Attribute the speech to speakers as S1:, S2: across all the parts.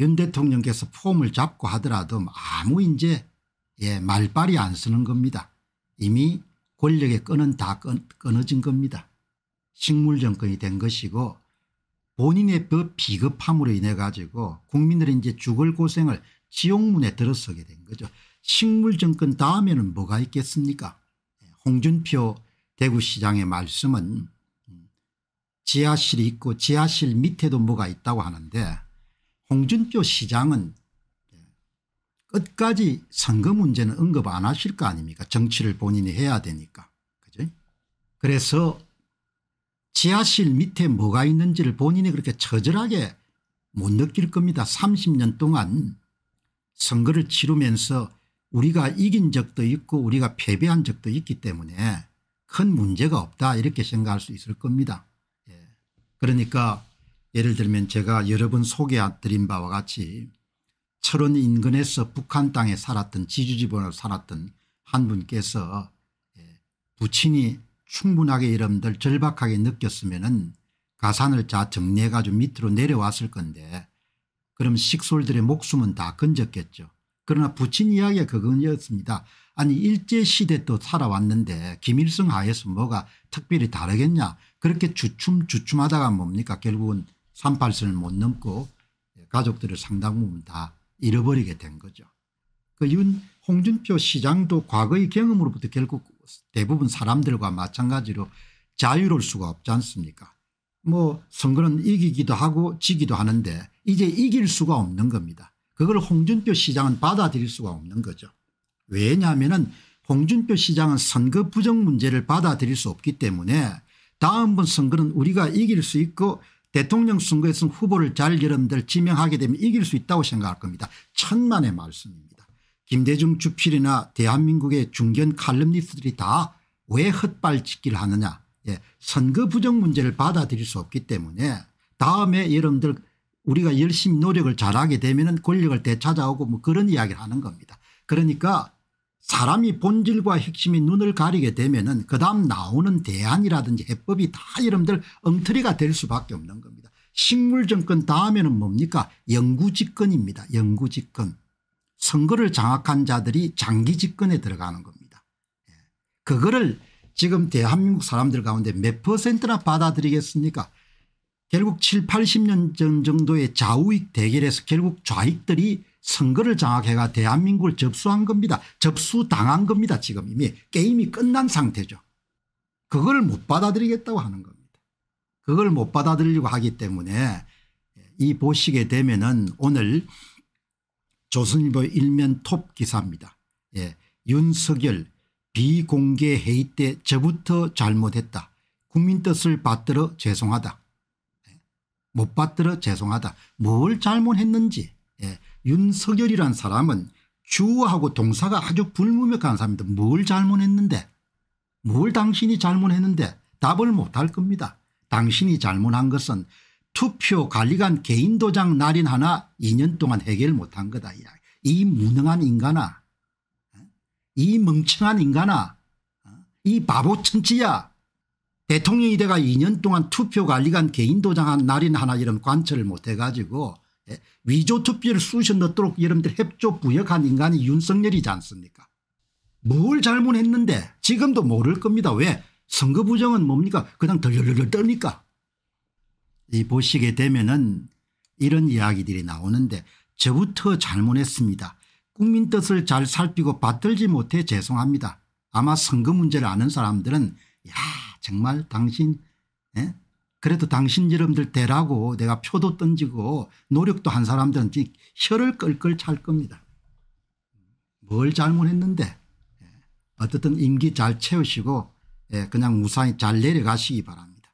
S1: 윤 대통령께서 폼을 잡고 하더라도 아무 이제 예, 말빨이 안 쓰는 겁니다. 이미 권력의 끈은 다 끊, 끊어진 겁니다. 식물정권이 된 것이고 본인의 그 비겁함으로 인해 가지고 국민들이 이제 죽을 고생을 지옥문에 들어서게 된 거죠. 식물정권 다음에는 뭐가 있겠습니까 홍준표 대구시장의 말씀은 지하실이 있고 지하실 밑에도 뭐가 있다고 하는데 홍준표 시장은 끝까지 선거 문제는 언급 안 하실 거 아닙니까 정치를 본인이 해야 되니까 그죠 그래서 지하실 밑에 뭐가 있는지를 본인이 그렇게 처절하게 못 느낄 겁니다 30년 동안 선거를 치르면서 우리가 이긴 적도 있고 우리가 패배한 적도 있기 때문에 큰 문제가 없다 이렇게 생각할 수 있을 겁니다 예. 그러니까 예를 들면 제가 여러 번 소개해드린 바와 같이 철원 인근에서 북한 땅에 살았던 지주지번을 살았던 한 분께서 예, 부친이 충분하게 여러분들 절박하게 느꼈으면 은 가산을 다 정리해 가지고 밑으로 내려왔을 건데 그럼 식솔들의 목숨은 다 건졌겠죠. 그러나 부친 이야기가 그건이었습니다. 아니 일제시대 또 살아왔는데 김일성 하에서 뭐가 특별히 다르겠냐 그렇게 주춤주춤하다가 뭡니까 결국은 38선을 못 넘고 가족들을 상당 부분 다 잃어버리게 된 거죠. 그이 윤, 홍준표 시장도 과거의 경험으로부터 결국 대부분 사람들과 마찬가지로 자유로울 수가 없지 않습니까 뭐 선거는 이기기도 하고 지기도 하는데 이제 이길 수가 없는 겁니다. 그걸 홍준표 시장은 받아들일 수가 없는 거죠. 왜냐하면 홍준표 시장은 선거 부정 문제를 받아들일 수 없기 때문에 다음번 선거는 우리가 이길 수 있고 대통령 선거에서 후보를 잘 여러분들 지명하게 되면 이길 수 있다고 생각할 겁니다. 천만의 말씀입니다. 김대중 주필이나 대한민국의 중견 칼럼니스트들이 다 왜 헛발짓기를 하느냐 예. 선거 부정 문제를 받아들일 수 없기 때문에 다음에 여러분들 우리가 열심히 노력을 잘하게 되면 권력을 되찾아오고 뭐 그런 이야기를 하는 겁니다. 그러니까 사람이 본질과 핵심이 눈을 가리게 되면 은그 다음 나오는 대안이라든지 해법이 다 여러분들 엉터리가 될 수밖에 없는 겁니다. 식물정권 다음에는 뭡니까 영구집권입니다. 영구집권. 선거를 장악한 자들이 장기집권에 들어가는 겁니다. 예. 그거를 지금 대한민국 사람들 가운데 몇 퍼센트나 받아들이겠습니까 결국 7, 80년 전 정도의 좌우익 대결에서 결국 좌익들이 선거를 장악해가 대한민국을 접수한 겁니다. 접수당한 겁니다. 지금 이미 게임이 끝난 상태죠. 그걸 못 받아들이겠다고 하는 겁니다. 그걸 못 받아들이려고 하기 때문에 이 보시게 되면 은 오늘 조선일보 일면 톱 기사입니다. 예, 윤석열 비공개 회의 때 저부터 잘못했다. 국민 뜻을 받들어 죄송하다. 못 받들어 죄송하다. 뭘 잘못했는지 예. 윤석열이란 사람은 주어하고 동사가 아주 불문명한 사람인데 뭘 잘못했는데 뭘 당신이 잘못했는데 답을 못할 겁니다. 당신이 잘못한 것은 투표 관리관 개인 도장 날인 하나 2년 동안 해결 못한 거다. 이 무능한 인간아 예? 이 멍청한 인간아 어? 이 바보 천치야 대통령이 돼가 2년 동안 투표 관리관 개인 도장한 날인 하나 이런 관철을 못해 가지고 예, 위조 투표를 쑤셔 넣도록 여러분들 협조 부역한 인간이 윤석열이지 않습니까 뭘 잘못했는데 지금도 모를 겁니다 왜 선거 부정은 뭡니까 그냥 덜덜덜 떠니까 이 보시게 되면은 이런 이야기들이 나오는데 저부터 잘못했습니다 국민 뜻을 잘 살피고 받들지 못해 죄송합니다 아마 선거 문제를 아는 사람들은 야 정말 당신 에? 예? 그래도 당신 여름들 대라고 내가 표도 던지고 노력도 한 사람들은 혀를 끌끌 찰 겁니다. 뭘 잘못했는데 예. 어쨌든 임기 잘 채우시고 예, 그냥 무사히 잘 내려가시기 바랍니다.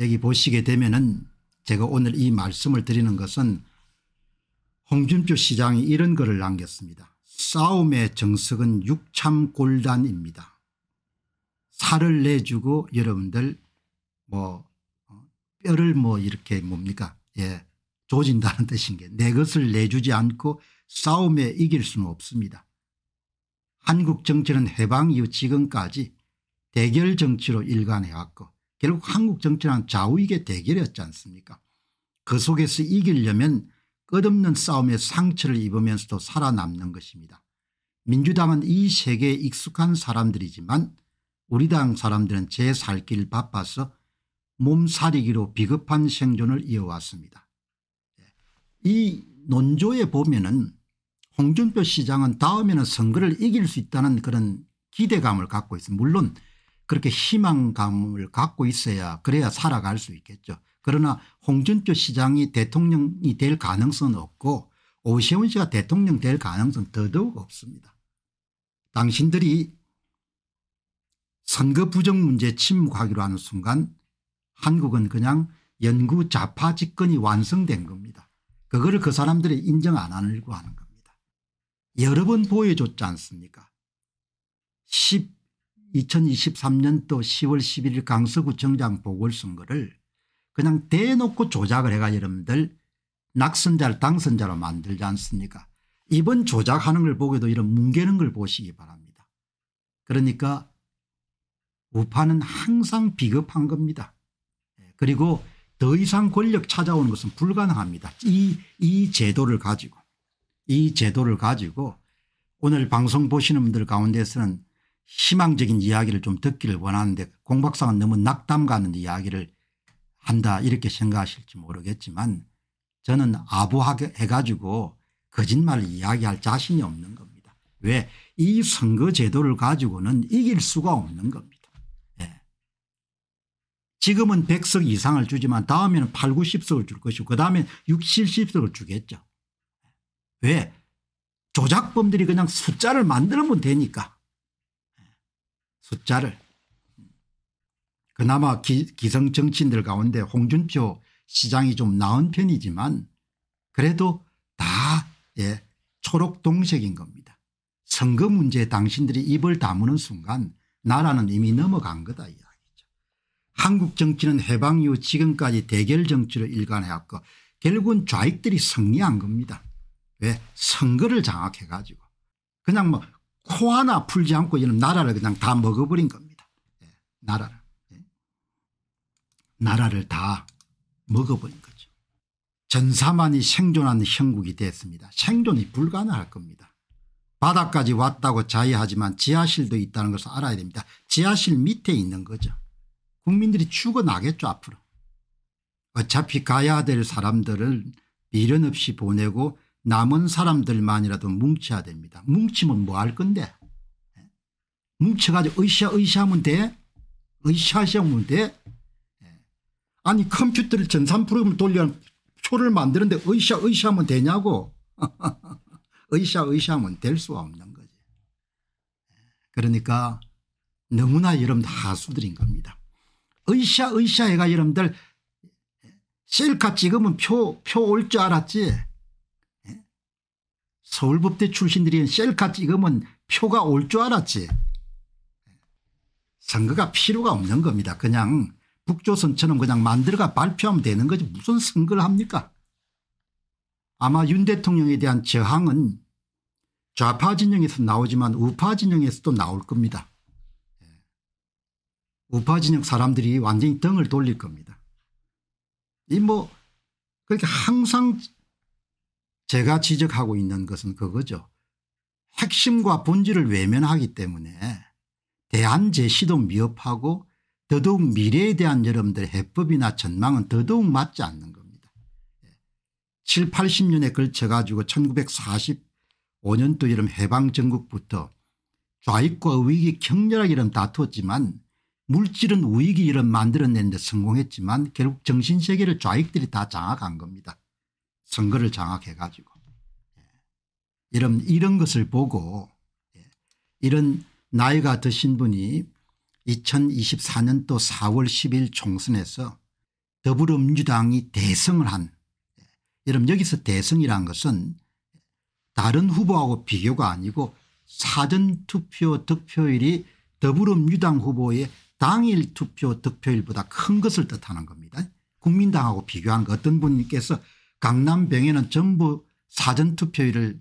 S1: 여기 보시게 되면 은 제가 오늘 이 말씀을 드리는 것은 홍준표 시장이 이런 글을 남겼습니다. 싸움의 정석은 육참골단입니다. 살을 내주고 여러분들 뭐 어, 뼈를 뭐 이렇게 뭡니까 예 조진다는 뜻인 게 내 것을 내주지 않고 싸움에 이길 수는 없습니다. 한국 정치는 해방 이후 지금까지 대결 정치로 일관해왔고 결국 한국 정치는 좌우익의 대결이었지 않습니까 그 속에서 이기려면 끝없는 싸움에 상처를 입으면서도 살아남는 것입니다. 민주당은 이 세계에 익숙한 사람들이지만 우리 당 사람들은 제살길 바빠서 몸살이기로 비겁한 생존을 이어왔습니다. 예. 이 논조에 보면 은 홍준표 시장은 다음에는 선거를 이길 수 있다는 그런 기대감을 갖고 있습니다. 물론 그렇게 희망감을 갖고 있어야 그래야 살아갈 수 있겠죠. 그러나 홍준표 시장이 대통령이 될 가능성은 없고 오세훈 씨가 대통령 될 가능성은 더더욱 없습니다. 당신들이 선거 부정 문제 침묵하기로 하는 순간 한국은 그냥 연구 자파 집권이 완성된 겁니다. 그거를 그 사람들이 인정 안 하려고 하는 겁니다. 여러 번 보여줬지 않습니까 10, 2023년도 10월 11일 강서구청장 보궐선거를 그냥 대놓고 조작을 해가 여러분들 낙선자를 당선자로 만들지 않습니까 이번 조작하는 걸 보기도 이런 뭉개는 걸 보시기 바랍니다. 그러니까 우파는 항상 비겁한 겁니다. 예, 그리고 더 이상 권력 찾아오는 것은 불가능합니다. 이, 이 제도를 가지고, 이 제도를 가지고 오늘 방송 보시는 분들 가운데서는 희망적인 이야기를 좀 듣기를 원하는데 공 박사가 너무 낙담 가는 이야기를 한다 이렇게 생각하실지 모르겠지만 저는 아부 해가지고 거짓말 이야기할 자신이 없는 겁니다. 왜? 이 선거 제도를 가지고는 이길 수가 없는 겁니다. 지금은 100석 이상을 주지만 다음에는 8, 90석을 줄 것이고 그다음에 60, 70석을 주겠죠. 왜? 조작범들이 그냥 숫자를 만들면 되니까. 숫자를. 그나마 기, 기성 정치인들 가운데 홍준표 시장이 좀 나은 편이지만 그래도 다 예, 초록 동색인 겁니다. 선거 문제에 당신들이 입을 다무는 순간 나라는 이미 넘어간 거다. 야. 한국 정치는 해방 이후 지금까지 대결 정치로 일관해왔고 결국은 좌익들이 승리한 겁니다. 왜 선거를 장악해 가지고 그냥 뭐 코 하나 풀지 않고 이런 나라를 그냥 다 먹어버린 겁니다. 예. 나라를. 예. 나라를 다 먹어버린 거죠. 전사만이 생존하는 형국이 됐습니다. 생존이 불가능할 겁니다. 바닥까지 왔다고 자의하지만 지하실도 있다는 것을 알아야 됩니다. 지하실 밑에 있는 거죠. 국민들이 죽어나겠죠 앞으로. 어차피 가야 될 사람들을 미련 없이 보내고 남은 사람들만이라도 뭉쳐야 됩니다. 뭉치면 뭐 할 건데 예? 뭉쳐가지고 으쌰 으쌰 하면 돼 으쌰 으쌰 면돼 아니 컴퓨터를 전산 프로그램 돌려 초를 만드는데 으쌰 으쌰 하면 되냐고 으쌰 으쌰 하면 될 수가 없는 거지 예. 그러니까 너무나 여러분 하수들인 겁니다. 의샤 의샤 해가 여러분들 셀카 찍으면 표 표 올 줄 알았지 예? 서울법대 출신들이 셀카 찍으면 표가 올 줄 알았지 선거가 필요가 없는 겁니다 그냥 북조선처럼 그냥 만들어가 발표하면 되는 거지 무슨 선거를 합니까 아마 윤 대통령에 대한 저항은 좌파 진영에서 나오지만 우파 진영에서도 나올 겁니다 우파 진영 사람들이 완전히 등을 돌릴 겁니다. 이 뭐 그렇게 항상 제가 지적하고 있는 것은 그거죠. 핵심과 본질을 외면하기 때문에 대안 제시도 미흡하고 더더욱 미래에 대한 여러분들의 해법이나 전망은 더더욱 맞지 않는 겁니다. 7, 80년에 걸쳐 가지고 1945년도 이름 해방전국부터 좌익과 우익이 격렬하게 이름 다투었지만 물질은 우익이를 이 만들어내는 데 성공했지만 결국 정신세계를 좌익들이 다 장악한 겁니다. 선거를 장악해 가지고. 예. 이런, 이런 것을 보고 예. 이런 나이가 드신 분이 2024년도 4월 10일 총선에서 더불어민주당이 대승을 한 예. 여러분 여기서 대승이란 것은 다른 후보하고 비교가 아니고 사전투표 득표율이 더불어민주당 후보의 당일 투표 득표율보다 큰 것을 뜻하는 겁니다. 국민당하고 비교하거 어떤 분께서 강남병에는 전부 사전투표율을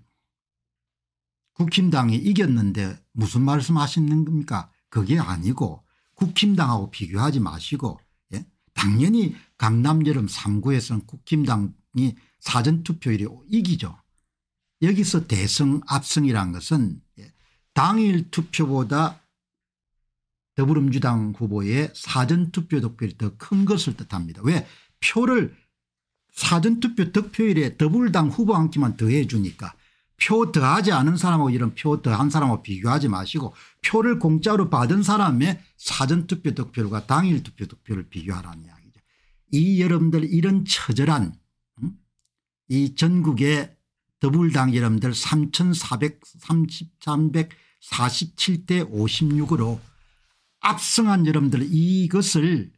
S1: 국힘당이 이겼는데 무슨 말씀하시는 겁니까 그게 아니고 국힘당하고 비교하지 마시고 예? 당연히 강남 여름 3구에서는 국힘당이 사전투표율이 이기죠. 여기서 대승 압승이란 것은 예, 당일 투표보다 더불어민주당 후보의 사전투표 득표율이 더 큰 것을 뜻합니다. 왜 표를 사전투표 득표율에 더불당 후보 한 끼만 더해 주니까 표 더하지 않은 사람하고 이런 표 더한 사람하고 비교하지 마시고 표를 공짜로 받은 사람의 사전투표 득표율과 당일 투표 득표를 비교하라는 이야기죠. 이 여러분들 이런 처절한 음? 이 전국의 더불당 여러분들 3447대 56으로 압승한 여러분들 이것을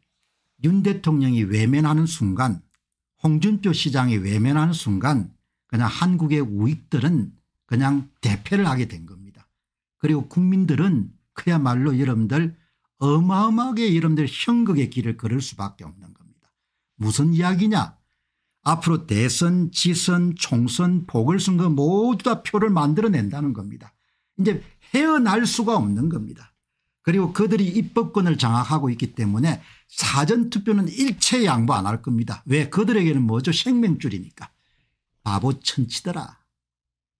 S1: 윤 대통령이 외면하는 순간 홍준표 시장이 외면하는 순간 그냥 한국의 우익들은 그냥 대패를 하게 된 겁니다. 그리고 국민들은 그야말로 여러분들 어마어마하게 여러분들 현극의 길을 걸을 수밖에 없는 겁니다. 무슨 이야기냐 앞으로 대선 지선 총선 보궐선거 모두 다 표를 만들어낸다는 겁니다. 이제 헤어날 수가 없는 겁니다. 그리고 그들이 입법권을 장악하고 있기 때문에 사전투표는 일체 양보 안 할 겁니다. 왜 그들에게는 뭐죠 생명줄이니까 바보 천치더라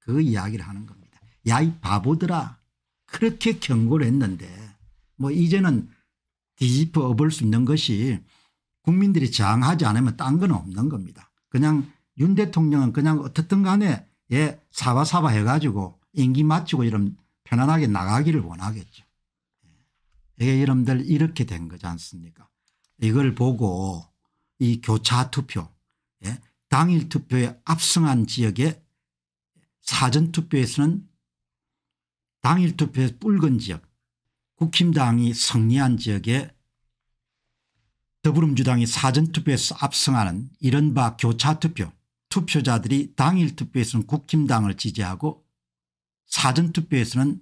S1: 그 이야기를 하는 겁니다. 야 이 바보들아 그렇게 경고를 했는데 뭐 이제는 뒤집어 엎을 수 있는 것이 국민들이 저항하지 않으면 딴 건 없는 겁니다. 그냥 윤 대통령은 그냥 어떻든 간에 예 사바사바 해가지고 임기 마치고 이런 편안하게 나가기를 원하겠죠. 대게여름들 이렇게 된 거지 않습니까 이걸 보고 이 교차 투표 예? 당일 투표에 압승한 지역에 사전 투표에서는 당일 투표에 붉은 지역 국힘당이 승리한 지역에 더불어민주당이 사전투표에서 압승하는 이른바 교차투표 투표자들이 당일투표에서는 국힘당을 지지하고 사전투표에서는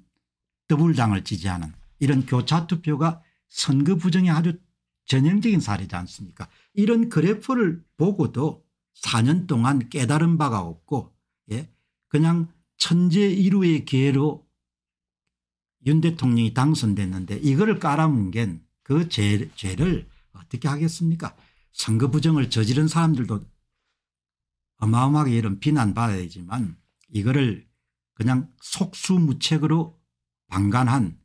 S1: 더불당을 지지하는 이런 교차 투표가 선거 부정의 아주 전형적인 사례지 않습니까 이런 그래프를 보고도 4년 동안 깨달은 바가 없고 예? 그냥 천재 이루의 기회로 윤 대통령이 당선됐는데 이거를 깔아뭉갠 그 죄를 어떻게 하겠습니까 선거 부정을 저지른 사람들도 어마어마하게 이런 비난받아야 되지만 이거를 그냥 속수무책으로 방관한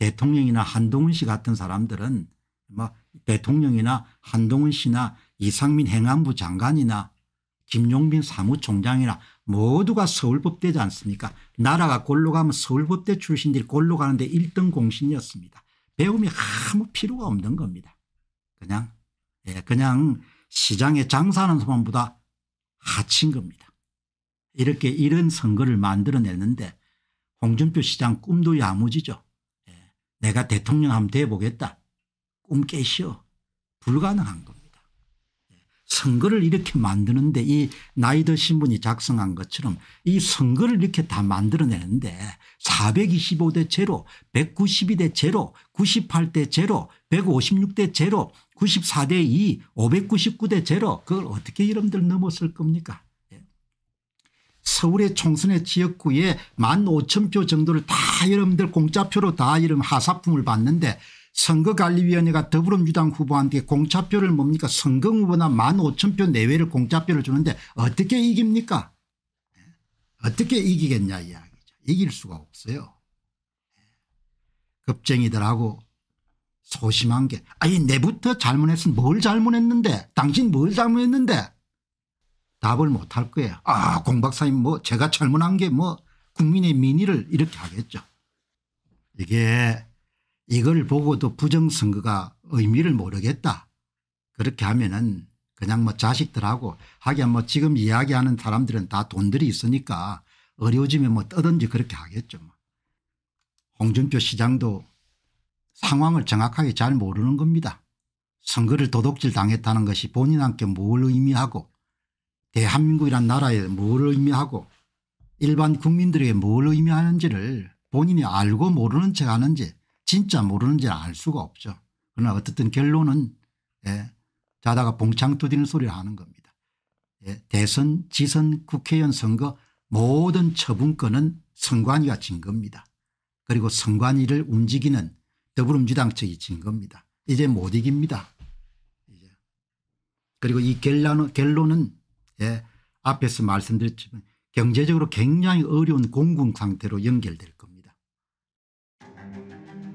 S1: 대통령이나 한동훈 씨 같은 사람들은 뭐 대통령이나 한동훈 씨나 이상민 행안부 장관이나 김용빈 사무총장이나 모두가 서울법대지 않습니까 나라가 골로 가면 서울법대 출신들이 골로 가는데 1등 공신이었습니다. 배움이 아무 필요가 없는 겁니다. 그냥 예, 그냥 시장에 장사하는 소람보다 하친 겁니다. 이렇게 이런 선거를 만들어냈는데 홍준표 시장 꿈도 야무지죠. 내가 대통령 한번 돼보겠다. 꿈 깨시오. 불가능한 겁니다. 선거를 이렇게 만드는데 이 나이 드신 분이 작성한 것처럼 이 선거를 이렇게 다 만들어내는데 425대 제로 192대 제로 98대 제로 156대 제로 94대 2 599대 제로 그걸 어떻게 여러분들 넘었을 겁니까 서울의 총선의 지역구에 1만 5천 표 정도를 다 여러분들 공짜표로 다 이름 하사품을 받는데 선거관리위원회가 더불어민주당 후보한테 공짜표를 뭡니까 선거 후보나 1만 5천 표 내외를 공짜표를 주는데 어떻게 이깁니까 어떻게 이기겠냐 이야기죠 이길 수가 없어요 급쟁이들하고 소심한 게 아니 내부터 잘못했으면 뭘 잘못했는데 당신 뭘 잘못했는데 답을 못할 거예요. 아, 공 박사님 뭐 제가 잘못한 게 뭐 국민의 민의를 이렇게 하겠죠. 이게 이걸 보고도 부정선거가 의미를 모르겠다. 그렇게 하면은 그냥 뭐 자식들하고 하긴 뭐 지금 이야기하는 사람들은 다 돈들이 있으니까 어려워지면 뭐 떠든지 그렇게 하겠죠. 뭐. 홍준표 시장도 상황을 정확하게 잘 모르는 겁니다. 선거를 도둑질 당했다는 것이 본인한테 뭘 의미하고 대한민국이란 나라에 뭘 의미하고 일반 국민들에게 뭘 의미하는지를 본인이 알고 모르는 척 하는지 진짜 모르는지 알 수가 없죠. 그러나 어쨌든 결론은 예, 자다가 봉창 두드리는 소리를 하는 겁니다. 예, 대선 지선 국회의원 선거 모든 처분권은 선관위가 진 겁니다. 그리고 선관위를 움직이는 더불어민주당 측이 진 겁니다. 이제 못 이깁니다. 이제. 그리고 이 결론은 때 예, 앞에서 말씀드렸지만 경제적으로 굉장히 어려운 공군 상태로 연결될